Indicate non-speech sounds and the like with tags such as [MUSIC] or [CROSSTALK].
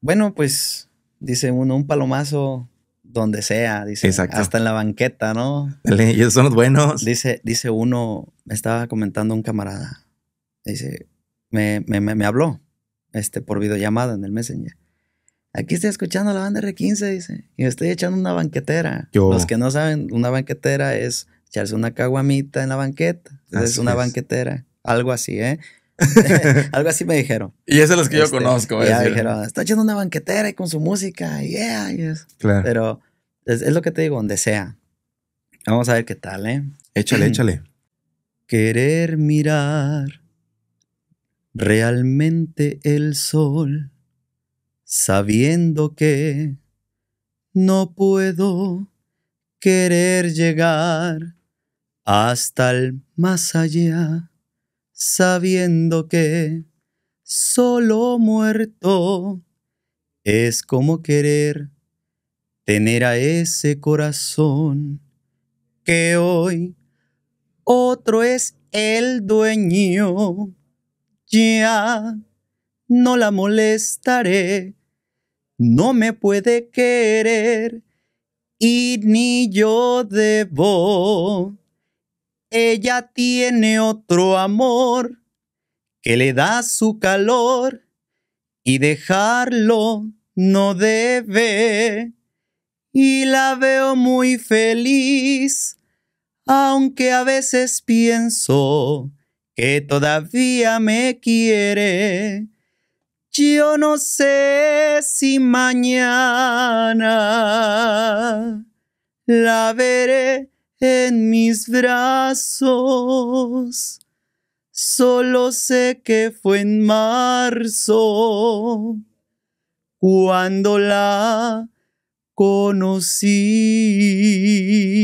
Bueno, pues dice uno, un palomazo donde sea, dice, hasta en la banqueta, ¿no? Y ellos son los buenos. Dice, dice uno, me estaba comentando un camarada, dice, me, me, me, habló este, por videollamada en el Messenger. Aquí estoy escuchando la banda R15, dice, y me estoy echando una banquetera. Los que no saben, una banquetera es echarse una caguamita en la banqueta, es una banquetera, algo así, ¿eh? [LAUGHS] Algo así me dijeron. Y esos son los que yo este, conozco. Ya dijeron, está echando una banquetera y con su música, yeah, Claro. Pero es, lo que te digo, donde sea. Vamos a ver qué tal, ¿eh? [CLEARS THROAT] Échale, échale. Querer mirar realmente el sol, sabiendo que no puedo querer llegar hasta el más allá sabiendo que solo muerto es como querer tener a ese corazón que hoy otro es el dueño. Ya no la molestaré, no me puede querer y ni yo debo ella tiene otro amor que le da su calor y dejarlo no debe. Y la veo muy feliz, aunque a veces pienso que todavía me quiere. Yo no sé si mañana la veré en mis brazos. Solo sé que fue en marzo cuando la conocí.